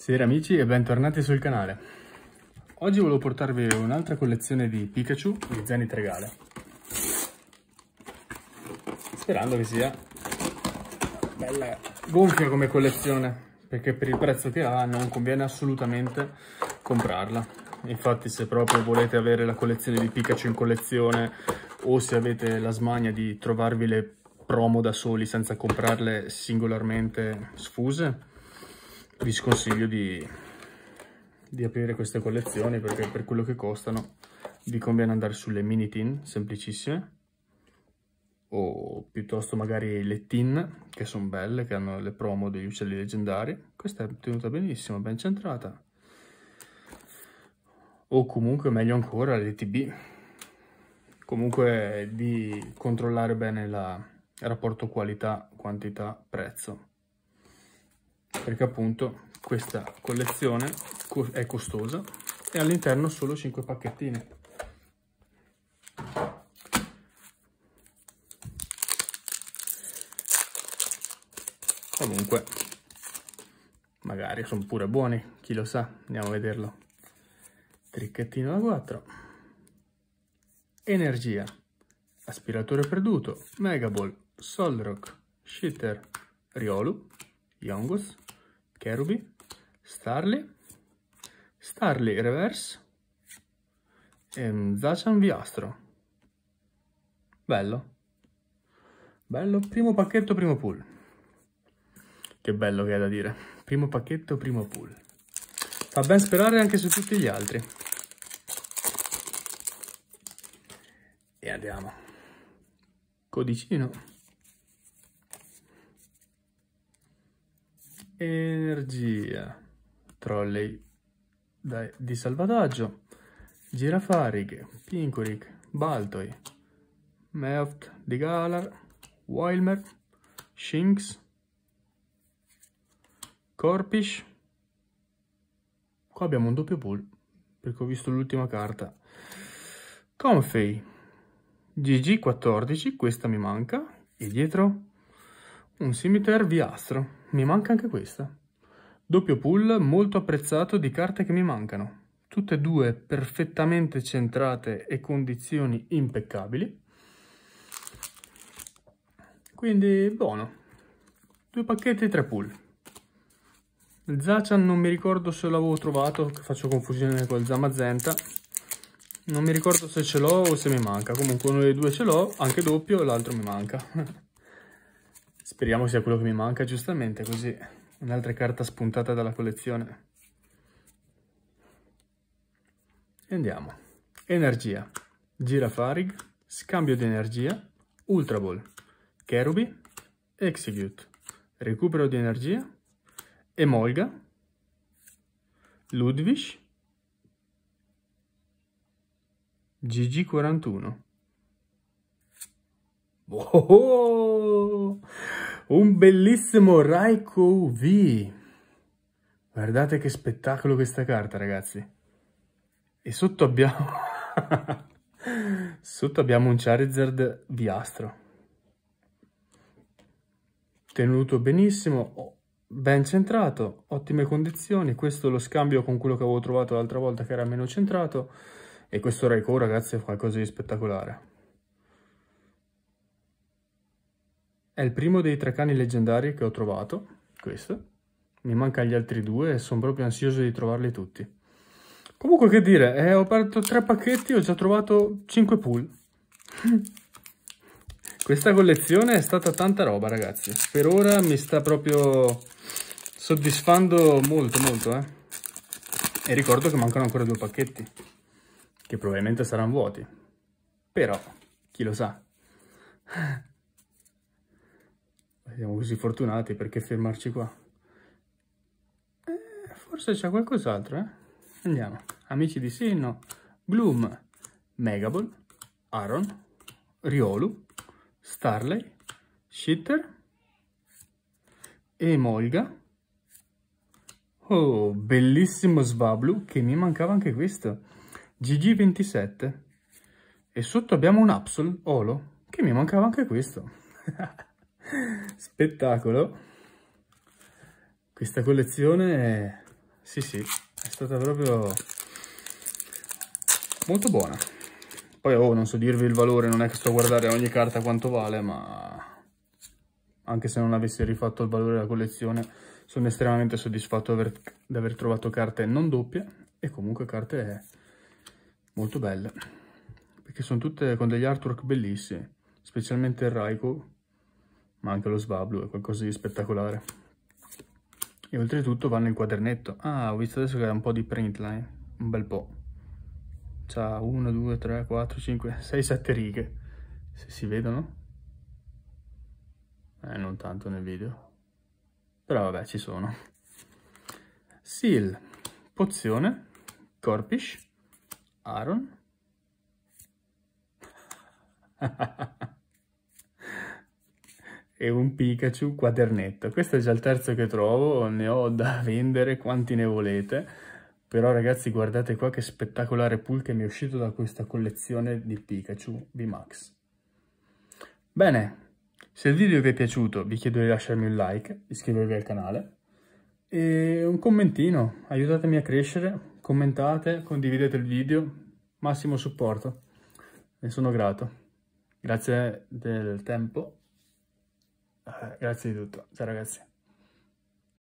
Sera amici e bentornati sul canale. Oggi volevo portarvi un'altra collezione di Pikachu di Zeni Tregale. Sperando che sia bella gonfia come collezione, perché per il prezzo che ha non conviene assolutamente comprarla. Infatti se proprio volete avere la collezione di Pikachu in collezione o se avete la smania di trovarvi le promo da soli senza comprarle singolarmente sfuse, vi sconsiglio di, di aprire queste collezioni perché per quello che costano vi conviene andare sulle mini tin semplicissime o piuttosto magari le tin che sono belle, che hanno le promo degli uccelli leggendari. Questa è tenuta benissimo, ben centrata. O comunque, meglio ancora, le TB. Comunque di controllare bene il rapporto qualità, quantità, prezzo perché appunto questa collezione è costosa e all'interno solo 5 pacchettini comunque magari sono pure buoni chi lo sa andiamo a vederlo tricchettino da 4 energia aspiratore perduto megaball solrock shitter riolu Youngus, Kerubi, Starly, Starly Reverse e ehm, Zacian Viastro. Bello. Bello, primo pacchetto, primo pool. Che bello che è da dire. Primo pacchetto, primo pool. Fa ben sperare anche su tutti gli altri. E andiamo. Codicino. energia, trolley dai, di salvataggio, Girafarig, Pinkurik, Baltoi, meft di Galar, Wilmer, Shinx, Corpish. Qua abbiamo un doppio pull, perché ho visto l'ultima carta. Confei, GG14, questa mi manca, e dietro un Scimitar Viastro mi manca anche questa. Doppio pull molto apprezzato di carte che mi mancano. Tutte e due perfettamente centrate e condizioni impeccabili. Quindi buono. Due pacchetti e tre pull. Il Zachan non mi ricordo se l'avevo trovato, faccio confusione col Zamazenta. Non mi ricordo se ce l'ho o se mi manca. Comunque uno dei due ce l'ho, anche doppio, l'altro mi manca. Speriamo sia quello che mi manca, giustamente, così un'altra carta spuntata dalla collezione. E andiamo. Energia. Girafarig, scambio di energia, Ultra Ball, Kerubi. Execute, recupero di energia, Emolga, Ludwig, GG41. Oh! un bellissimo Raikou V. Guardate che spettacolo questa carta, ragazzi. E sotto abbiamo... sotto abbiamo un Charizard biastro. Tenuto benissimo, ben centrato, ottime condizioni. Questo lo scambio con quello che avevo trovato l'altra volta che era meno centrato. E questo Raikou, ragazzi, è qualcosa di spettacolare. È il primo dei tre cani leggendari che ho trovato, questo. Mi mancano gli altri due e sono proprio ansioso di trovarli tutti. Comunque che dire, eh, ho aperto tre pacchetti e ho già trovato cinque pool. Questa collezione è stata tanta roba ragazzi. Per ora mi sta proprio soddisfando molto molto eh. E ricordo che mancano ancora due pacchetti. Che probabilmente saranno vuoti. Però, chi lo sa siamo così fortunati, perché fermarci qua? Eh, forse c'è qualcos'altro, eh? Andiamo. Amici di Sinno, Gloom, Megaball, Aaron, Riolu, Starley, Shitter e Molga. Oh, bellissimo Svablu, che mi mancava anche questo. GG27. E sotto abbiamo un Upsol Olo, che mi mancava anche questo. spettacolo. Questa collezione, sì sì, è stata proprio molto buona. Poi oh, non so dirvi il valore, non è che sto a guardare ogni carta quanto vale, ma anche se non avessi rifatto il valore della collezione, sono estremamente soddisfatto di aver, trovato carte non doppie e comunque carte molto belle, perché sono tutte con degli artwork bellissimi, specialmente il Raikou, ma anche lo svablu è qualcosa di spettacolare. E oltretutto va nel quadernetto. Ah, ho visto adesso che ha un po' di print line, un bel po'. C'ha 1, 2, 3, 4, 5, 6, 7 righe. Se si vedono? Eh, non tanto nel video. Però vabbè, ci sono. Seal, pozione, corpish, Aaron. e un Pikachu quadernetto. Questo è già il terzo che trovo, ne ho da vendere quanti ne volete. Però ragazzi guardate qua che spettacolare pool che mi è uscito da questa collezione di Pikachu B-Max. Bene, se il video vi è piaciuto vi chiedo di lasciarmi un like, iscrivervi al canale e un commentino, aiutatemi a crescere, commentate, condividete il video, massimo supporto, ne sono grato. Grazie del tempo eh, grazie di tutto, ciao ragazzi.